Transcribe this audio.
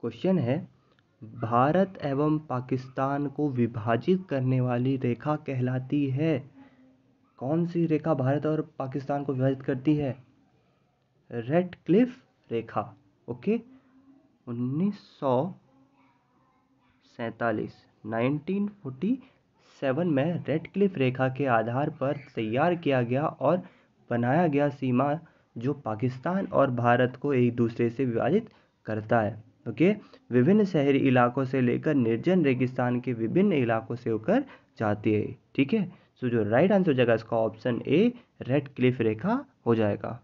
question है भारत एवं पाकिस्तान को विभाजित करने वाली रेखा कहलाती है कौन सी रेखा भारत और पाकिस्तान को विभाजित करती है रेड क्लिफ रेखा ओके उन्नीस सौ सैतालीस नाइनटीन फोर्टी सेवन में रेड क्लिफ रेखा के आधार पर तैयार किया गया और बनाया गया सीमा जो पाकिस्तान और भारत को एक दूसरे से विभाजित करता है ओके विभिन्न शहरी इलाकों से लेकर निर्जन रेगिस्तान के विभिन्न इलाकों से होकर जाती है ठीक है सो जो राइट आंसर हो जाएगा इसका ऑप्शन ए रेड क्लिफ रेखा हो जाएगा